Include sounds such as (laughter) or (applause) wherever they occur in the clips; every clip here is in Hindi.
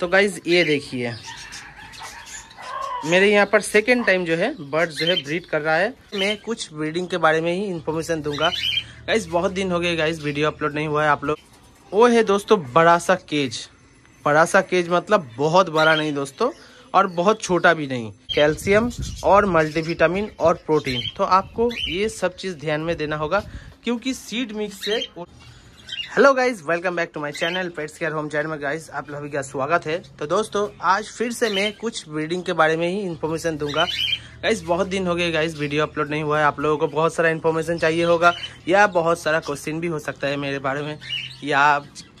तो गाइज ये देखिए मेरे यहाँ पर सेकेंड टाइम जो है बर्ड जो है ब्रीड कर रहा है मैं कुछ ब्रीडिंग के बारे में ही इन्फॉर्मेशन दूंगा गाइज बहुत दिन हो गए गाइज वीडियो अपलोड नहीं हुआ है आप लोग वो है दोस्तों बड़ा सा केज बड़ा सा केज मतलब बहुत बड़ा नहीं दोस्तों और बहुत छोटा भी नहीं कैल्शियम और मल्टीविटामिन और प्रोटीन तो आपको ये सब चीज़ ध्यान में देना होगा क्योंकि सीड मिक्स से hello guys welcome back to my channel pets care home channel में गाइस आप सभी का स्वागत है तो दोस्तों आज फिर से मैं कुछ ब्रीडिंग के बारे में ही इन्फॉर्मेशन दूंगा गाइस बहुत दिन हो गए गाइस वीडियो अपलोड नहीं हुआ है आप लोगों को बहुत सारा इन्फॉर्मेशन चाहिए होगा या बहुत सारा क्वेश्चन भी हो सकता है मेरे बारे में या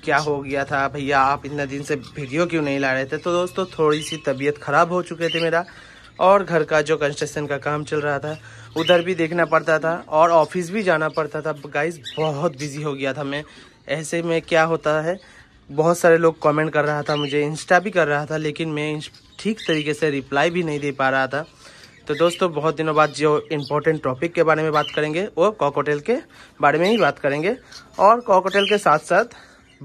क्या हो गया था भैया आप इतने दिन से वीडियो क्यों नहीं ला रहे थे तो दोस्तों थोड़ी सी तबीयत ख़राब हो चुके थे मेरा और घर का जो कंस्ट्रक्शन का काम चल रहा था उधर भी देखना पड़ता था और ऑफिस भी जाना पड़ता था गाइस बहुत बिजी हो गया था मैं ऐसे में क्या होता है बहुत सारे लोग कमेंट कर रहा था मुझे इंस्टा भी कर रहा था लेकिन मैं ठीक तरीके से रिप्लाई भी नहीं दे पा रहा था तो दोस्तों बहुत दिनों बाद जो इम्पोर्टेंट टॉपिक के बारे में बात करेंगे वो कॉकोटेल के बारे में ही बात करेंगे और कॉकोटेल के साथ साथ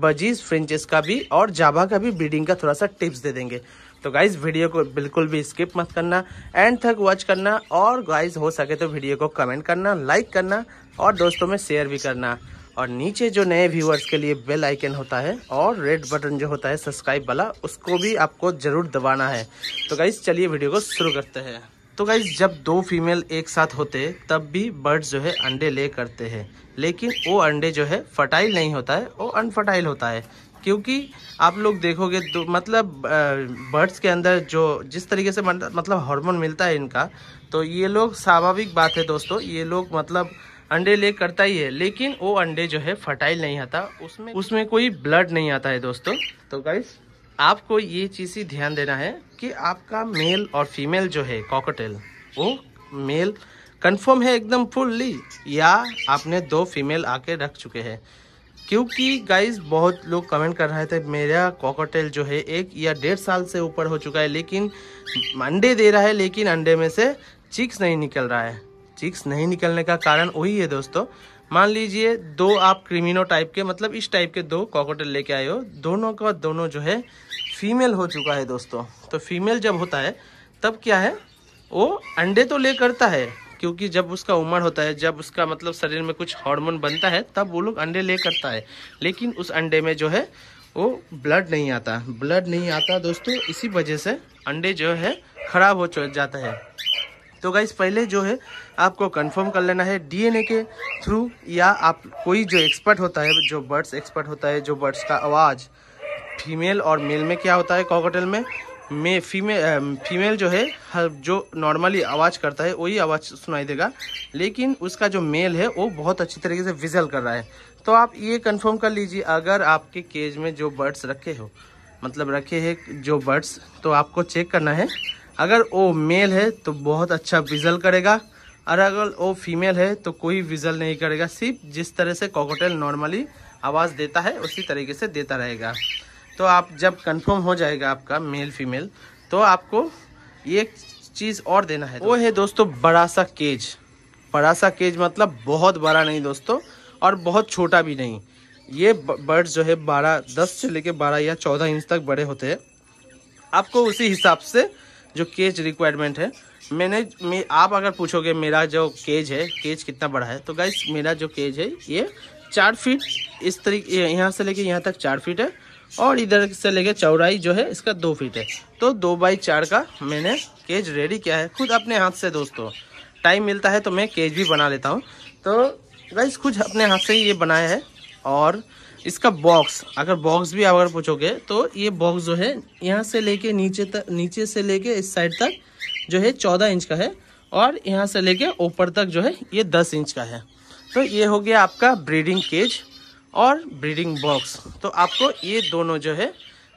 बजीज फ्रेंचेस का भी और जाभा का भी ब्रीडिंग का थोड़ा सा टिप्स दे देंगे तो गाइज वीडियो को बिल्कुल भी स्किप मत करना एंड तक वॉच करना और गाइज हो सके तो वीडियो को कमेंट करना लाइक करना और दोस्तों में शेयर भी करना और नीचे जो नए व्यूअर्स के लिए बेल आइकन होता है और रेड बटन जो होता है सब्सक्राइब वाला उसको भी आपको ज़रूर दबाना है तो गाइज़ चलिए वीडियो को शुरू करते हैं तो गाइज जब दो फीमेल एक साथ होते तब भी बर्ड्स जो है अंडे ले करते हैं लेकिन वो अंडे जो है फर्टाइल नहीं होता है वो अनफर्टाइल होता है क्योंकि आप लोग देखोगे तो मतलब बर्ड्स के अंदर जो जिस तरीके से मतलब हार्मोन मतलब मिलता है इनका तो ये लोग स्वाभाविक बात है दोस्तों ये लोग मतलब अंडे ले करता ही है लेकिन वो अंडे जो है फर्टाइल नहीं आता उसमें उसमें कोई ब्लड नहीं आता है दोस्तों तो गाइस आपको ये चीज़ ही ध्यान देना है कि आपका मेल और फीमेल जो है कॉकटेल वो मेल कंफर्म है एकदम फुल्ली या आपने दो फीमेल आके रख चुके हैं क्योंकि गाइस बहुत लोग कमेंट कर रहे थे मेरा कॉकटेल जो है एक या डेढ़ साल से ऊपर हो चुका है लेकिन अंडे दे रहा है लेकिन अंडे में से चिक्स नहीं निकल रहा है चिक्स नहीं निकलने का कारण वही है दोस्तों मान लीजिए दो आप क्रिमिनो टाइप के मतलब इस टाइप के दो कॉकटेल लेके आए हो दोनों का दोनों जो है फीमेल हो चुका है दोस्तों तो फीमेल जब होता है तब क्या है वो अंडे तो ले करता है क्योंकि जब उसका उम्र होता है जब उसका मतलब शरीर में कुछ हार्मोन बनता है तब वो लोग अंडे ले करता है लेकिन उस अंडे में जो है वो ब्लड नहीं आता ब्लड नहीं आता दोस्तों इसी वजह से अंडे जो है ख़राब हो जाता है तो गाइज पहले जो है आपको कंफर्म कर लेना है डीएनए के थ्रू या आप कोई जो एक्सपर्ट होता है जो बर्ड्स एक्सपर्ट होता है जो बर्ड्स का आवाज़ फीमेल और मेल में क्या होता है कॉकटेल में में फीमेल फीमेल जो है हर जो नॉर्मली आवाज़ करता है वही आवाज़ सुनाई देगा लेकिन उसका जो मेल है वो बहुत अच्छी तरीके से विजल कर रहा है तो आप ये कंफर्म कर लीजिए अगर आपके केज में जो बर्ड्स रखे हो मतलब रखे हैं जो बर्ड्स तो आपको चेक करना है अगर वो मेल है तो बहुत अच्छा विजल करेगा और अगर वो फीमेल है तो कोई विजल नहीं करेगा सिर्फ जिस तरह से कॉकटेल नॉर्मली आवाज़ देता है उसी तरीके से देता रहेगा तो आप जब कंफर्म हो जाएगा आपका मेल फीमेल तो आपको ये चीज़ और देना है वो है दोस्तों बड़ा सा केज बड़ा सा केज मतलब बहुत बड़ा नहीं दोस्तों और बहुत छोटा भी नहीं ये बर्ड जो है बारह दस से लेके बारह या चौदह इंच तक बड़े होते हैं आपको उसी हिसाब से जो केज रिक्वायरमेंट है मैंने मैं आप अगर पूछोगे मेरा जो केज है केज कितना बड़ा है तो गाइस मेरा जो केज है ये चार फीट इस तरीके यहाँ से लेके यहाँ तक चार फीट है और इधर से लेके चौड़ाई जो है इसका दो फीट है तो दो बाई चार का मैंने केज रेडी किया है खुद अपने हाथ से दोस्तों टाइम मिलता है तो मैं केज भी बना लेता हूँ तो गाइस खुद अपने हाथ से ही ये बनाया है और इसका बॉक्स अगर बॉक्स भी अगर पूछोगे तो ये बॉक्स जो है यहाँ से लेके नीचे तक नीचे से लेके इस साइड तक जो है चौदह इंच का है और यहाँ से लेके ऊपर तक जो है ये दस इंच का है तो ये हो गया आपका ब्रीडिंग केज और ब्रीडिंग बॉक्स तो आपको ये दोनों जो है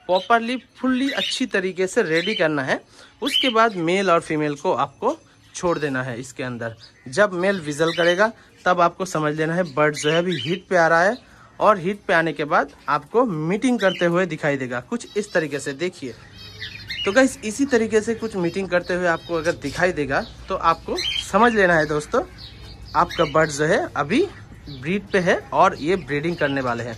प्रॉपरली फुल्ली अच्छी तरीके से रेडी करना है उसके बाद मेल और फीमेल को आपको छोड़ देना है इसके अंदर जब मेल विजल करेगा तब आपको समझ लेना है बर्ड जो है अभी हीट पे आ रहा है और हीट पे आने के बाद आपको मीटिंग करते हुए दिखाई देगा कुछ इस तरीके से देखिए तो गैस इसी तरीके से कुछ मीटिंग करते हुए आपको अगर दिखाई देगा तो आपको समझ लेना है दोस्तों आपका बर्ड जो है अभी ब्रीड पे है और ये ब्रीडिंग करने वाले हैं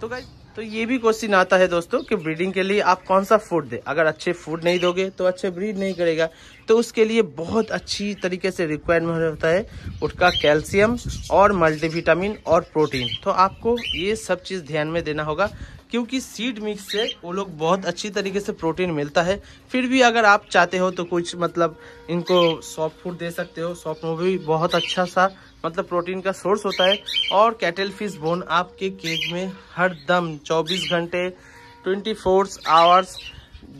तो गई तो ये भी क्वेश्चन आता है दोस्तों कि ब्रीडिंग के लिए आप कौन सा फूड दें अगर अच्छे फूड नहीं दोगे तो अच्छे ब्रीड नहीं करेगा तो उसके लिए बहुत अच्छी तरीके से रिक्वायरमेंट होता है उसका कैल्शियम और मल्टीविटामिन और प्रोटीन तो आपको ये सब चीज़ ध्यान में देना होगा क्योंकि सीड मिक्स से वो लोग बहुत अच्छी तरीके से प्रोटीन मिलता है फिर भी अगर आप चाहते हो तो कुछ मतलब इनको सॉफ्ट फूड दे सकते हो सॉफ्ट में भी बहुत अच्छा सा मतलब प्रोटीन का सोर्स होता है और कैटल फिश बोन आपके केक में हर दम चौबीस घंटे ट्वेंटी आवर्स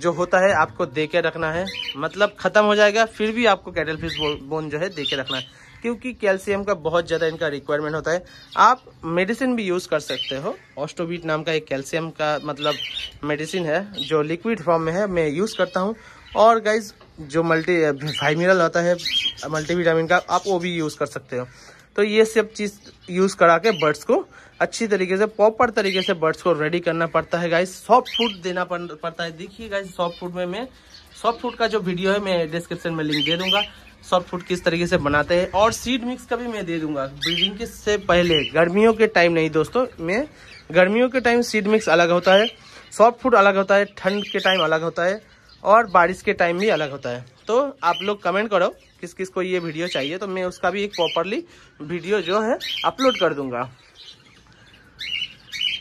जो होता है आपको दे के रखना है मतलब ख़त्म हो जाएगा फिर भी आपको कैटल फिश बोन जो है दे के रखना है क्योंकि कैल्शियम का बहुत ज़्यादा इनका रिक्वायरमेंट होता है आप मेडिसिन भी यूज़ कर सकते हो ऑस्टोबीट नाम का एक कैल्शियम का मतलब मेडिसिन है जो लिक्विड फॉर्म में है मैं यूज़ करता हूँ और गाइज जो मल्टी फाइमिरल होता है मल्टीविटामिन का आप वो भी यूज़ कर सकते हो तो ये सब चीज़ यूज़ करा के बर्ड्स को अच्छी तरीके से प्रॉपर तरीके से बर्ड्स को रेडी करना पड़ता है गाइज सॉफ्ट फूड देना पड़ता है देखिए गाइज सॉफ्ट फूड में मैं सॉफ्ट फूड का जो वीडियो है मैं डिस्क्रिप्शन में लिंक दे दूंगा सॉफ्ट फूड किस तरीके से बनाते हैं और सीड मिक्स का भी मैं दे दूंगा ब्रीडिंग से पहले गर्मियों के टाइम नहीं दोस्तों मैं गर्मियों के टाइम सीड मिक्स अलग होता है सॉफ्ट फूड अलग होता है ठंड के टाइम अलग होता है और बारिश के टाइम भी अलग होता है तो आप लोग कमेंट करो किस किस को ये वीडियो चाहिए तो मैं उसका भी एक प्रॉपरली वीडियो जो है अपलोड कर दूंगा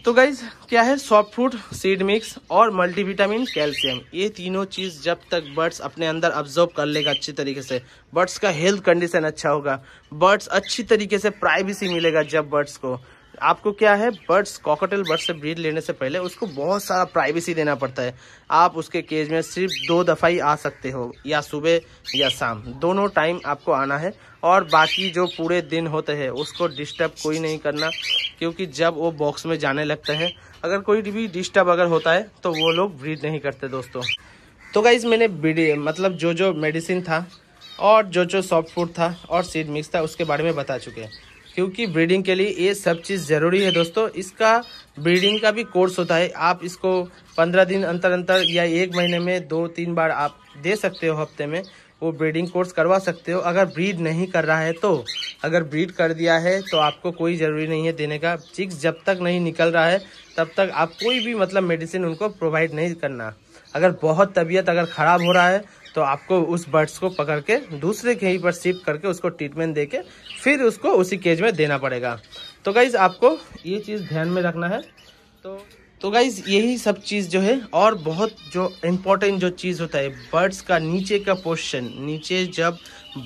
तो गाइज क्या है सॉफ्ट फ्रूट सीड मिक्स और मल्टीविटामिन कैल्शियम ये तीनों चीज़ जब तक बर्ड्स अपने अंदर ऑब्जर्व कर लेगा अच्छी तरीके से बर्ड्स का हेल्थ कंडीशन अच्छा होगा बर्ड्स अच्छी तरीके से प्राइवेसी मिलेगा जब बर्ड्स को आपको क्या है बर्ड्स कॉकटेल बर्ड से ब्रीड लेने से पहले उसको बहुत सारा प्राइवेसी देना पड़ता है आप उसके केज में सिर्फ दो दफ़ा ही आ सकते हो या सुबह या शाम दोनों टाइम आपको आना है और बाकी जो पूरे दिन होते हैं उसको डिस्टर्ब कोई नहीं करना क्योंकि जब वो बॉक्स में जाने लगता है अगर कोई भी डिस्टर्ब अगर होता है तो वो लोग ब्रीड नहीं करते दोस्तों तो गाइज मैंने मतलब जो जो मेडिसिन था और जो जो सॉफ्ट फूड था और सीड मिक्स था उसके बारे में बता चुके हैं क्योंकि ब्रीडिंग के लिए ये सब चीज़ ज़रूरी है दोस्तों इसका ब्रीडिंग का भी कोर्स होता है आप इसको पंद्रह दिन अंतर अंतर या एक महीने में दो तीन बार आप दे सकते हो हफ्ते में वो ब्रीडिंग कोर्स करवा सकते हो अगर ब्रीड नहीं कर रहा है तो अगर ब्रीड कर दिया है तो आपको कोई ज़रूरी नहीं है देने का चिक्स जब तक नहीं निकल रहा है तब तक आप कोई भी मतलब मेडिसिन उनको प्रोवाइड नहीं करना अगर बहुत तबीयत अगर ख़राब हो रहा है तो आपको उस बर्ड्स को पकड़ के दूसरे ही पर शिफ्ट करके उसको ट्रीटमेंट दे के फिर उसको उसी केज में देना पड़ेगा तो गाइज आपको ये चीज़ ध्यान में रखना है तो तो गाइज यही सब चीज़ जो है और बहुत जो इम्पोर्टेंट जो चीज़ होता है बर्ड्स का नीचे का पोर्शन नीचे जब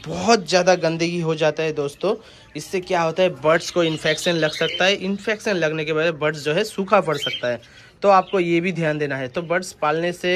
बहुत ज़्यादा गंदगी हो जाता है दोस्तों इससे क्या होता है बर्ड्स को इन्फेक्शन लग सकता है इन्फेक्शन लगने के बाद बर्ड्स जो है सूखा पड़ सकता है तो आपको ये भी ध्यान देना है तो बर्ड्स पालने से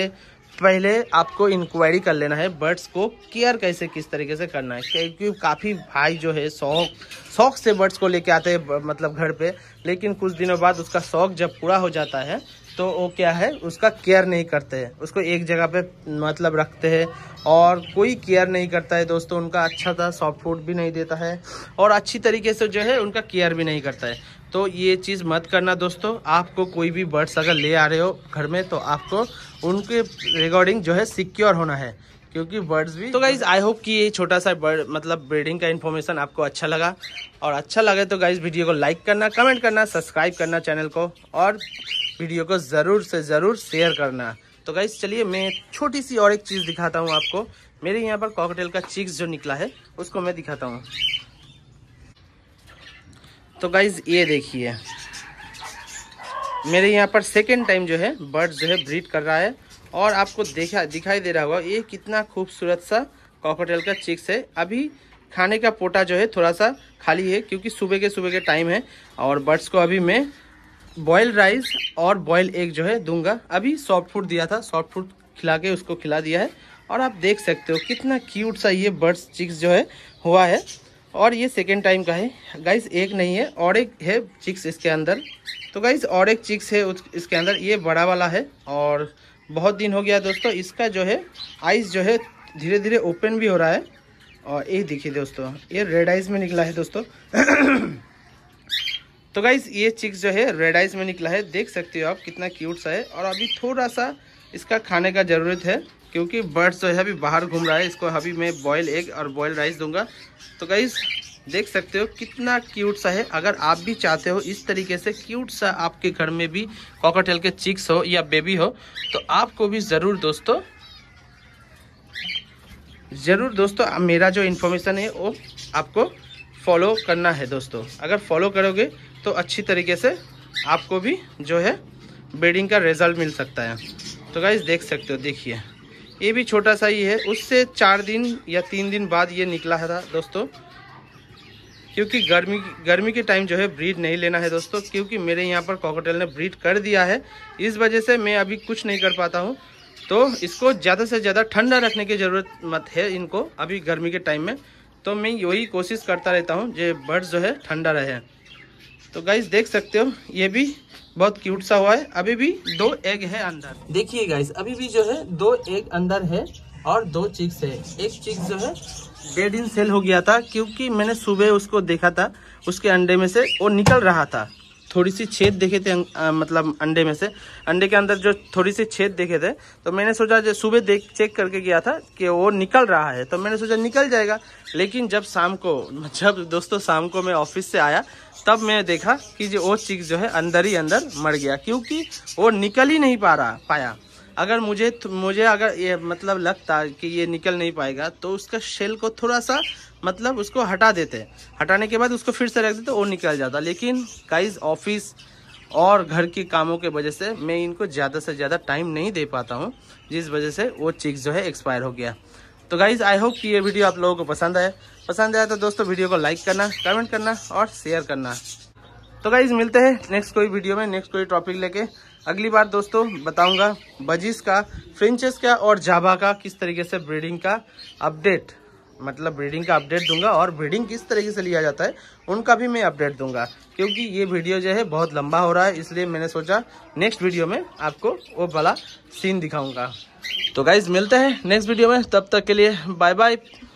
पहले आपको इंक्वायरी कर लेना है बर्ड्स को केयर कैसे किस तरीके से करना है क्योंकि काफ़ी भाई जो है शौक शौक से बर्ड्स को लेके आते हैं मतलब घर पे लेकिन कुछ दिनों बाद उसका शौक जब पूरा हो जाता है तो वो क्या है उसका केयर नहीं करते हैं उसको एक जगह पे मतलब रखते हैं और कोई केयर नहीं करता है दोस्तों उनका अच्छा सा सॉफ्ट फूड भी नहीं देता है और अच्छी तरीके से जो है उनका केयर भी नहीं करता है तो ये चीज़ मत करना दोस्तों आपको कोई भी बर्ड्स अगर ले आ रहे हो घर में तो आपको उनके रिकॉर्डिंग जो है सिक्योर होना है क्योंकि बर्ड्स भी तो गाइज आई होप कि ये छोटा सा बर्ड मतलब ब्रीडिंग का इन्फॉर्मेशन आपको अच्छा लगा और अच्छा लगे तो गाइज वीडियो को लाइक करना कमेंट करना सब्सक्राइब करना चैनल को और वीडियो को ज़रूर से ज़रूर शेयर करना तो गाइज चलिए मैं छोटी सी और एक चीज़ दिखाता हूँ आपको मेरे यहाँ पर कॉकटेल का चिक्स जो निकला है उसको मैं दिखाता हूँ तो गाइज़ ये देखिए मेरे यहाँ पर सेकेंड टाइम जो है बर्ड जो है ब्रीड कर रहा है और आपको देखा दिखाई दे रहा होगा ये कितना खूबसूरत सा कॉकटेल का चिक्स है अभी खाने का पोटा जो है थोड़ा सा खाली है क्योंकि सुबह के सुबह के टाइम है और बर्ड्स को अभी मैं बॉयल राइस और बॉयल एग जो है दूंगा अभी सॉफ्ट फूड दिया था सॉफ्ट फूड खिला के उसको खिला दिया है और आप देख सकते हो कितना क्यूट सा ये बर्ड्स चिक्स जो है हुआ है और ये सेकेंड टाइम का है गाइस एक नहीं है और एक है चिक्स इसके अंदर तो गाइस और एक चिक्स है इसके अंदर ये बड़ा वाला है और बहुत दिन हो गया दोस्तों इसका जो है आइस जो है धीरे धीरे ओपन भी हो रहा है और ये देखिए दोस्तों ये रेड आइस में निकला है दोस्तों (coughs) तो गाइज ये चिक्स जो है रेड आइस में निकला है देख सकते हो आप कितना क्यूट सा है और अभी थोड़ा सा इसका खाने का ज़रूरत है क्योंकि बर्ड्स जो है अभी बाहर घूम रहा है इसको अभी मैं बॉयल एग और बॉयल राइस दूंगा तो गई देख सकते हो कितना क्यूट सा है अगर आप भी चाहते हो इस तरीके से क्यूट सा आपके घर में भी कॉकटेल के चिक्स हो या बेबी हो तो आपको भी ज़रूर दोस्तों ज़रूर दोस्तों मेरा जो इन्फॉर्मेशन है वो आपको फॉलो करना है दोस्तों अगर फॉलो करोगे तो अच्छी तरीके से आपको भी जो है ब्रीडिंग का रिजल्ट मिल सकता है तो गाइज देख सकते हो देखिए ये भी छोटा सा ही है उससे चार दिन या तीन दिन बाद ये निकला था दोस्तों क्योंकि गर्मी गर्मी के टाइम जो है ब्रीड नहीं लेना है दोस्तों क्योंकि मेरे यहाँ पर कॉकटेल ने ब्रीड कर दिया है इस वजह से मैं अभी कुछ नहीं कर पाता हूँ तो इसको ज़्यादा से ज़्यादा ठंडा रखने की ज़रूरत मत है इनको अभी गर्मी के टाइम में तो मैं यही कोशिश करता रहता हूँ जो बर्ड्स जो है ठंडा रहे तो गाइज देख सकते हो ये भी बहुत क्यूट सा हुआ है अभी भी दो एग है अंदर देखिए गाइस अभी भी जो है दो एग अंदर है और दो चिक्स है एक चिक्स जो है डेड इन सेल हो गया था क्योंकि मैंने सुबह उसको देखा था उसके अंडे में से वो निकल रहा था थोड़ी सी छेद देखे थे आ, अं, अं, मतलब अंडे में से अंडे के अंदर जो थोड़ी सी छेद देखे थे तो मैंने सोचा जो सुबह देख चेक करके गया था कि वो निकल रहा है तो मैंने सोचा निकल जाएगा लेकिन जब शाम को (laughs) जब दोस्तों शाम को मैं ऑफिस से आया तब मैंने देखा कि जो वो चीज़ जो है अंदर ही अंदर मर गया क्योंकि वो निकल ही नहीं पा रहा पाया अगर मुझे तो- मुझे अगर ये मतलब लगता कि ये निकल नहीं पाएगा तो उसका शेल को थोड़ा सा मतलब उसको हटा देते हैं हटाने के बाद उसको फिर से रख देते और निकल जाता लेकिन गाइज ऑफिस और घर के कामों के वजह से मैं इनको ज़्यादा से ज़्यादा टाइम नहीं दे पाता हूँ जिस वजह से वो चीज़ जो है एक्सपायर हो गया तो गाइज आई होप कि ये वीडियो आप लोगों को पसंद आए पसंद आया तो दोस्तों वीडियो को लाइक करना कमेंट करना और शेयर करना तो गाइज मिलते हैं नेक्स्ट कोई वीडियो में नेक्स्ट कोई टॉपिक लेके अगली बार दोस्तों बताऊंगा बजिस का फ्रेंचेस का और जाबा का किस तरीके से ब्रीडिंग का अपडेट मतलब ब्रीडिंग का अपडेट दूंगा और ब्रीडिंग किस तरीके से लिया जाता है उनका भी मैं अपडेट दूंगा क्योंकि ये वीडियो जो है बहुत लंबा हो रहा है इसलिए मैंने सोचा नेक्स्ट वीडियो में आपको वो भला सीन दिखाऊंगा तो गाइज मिलते हैं नेक्स्ट वीडियो में तब तक के लिए बाय बाय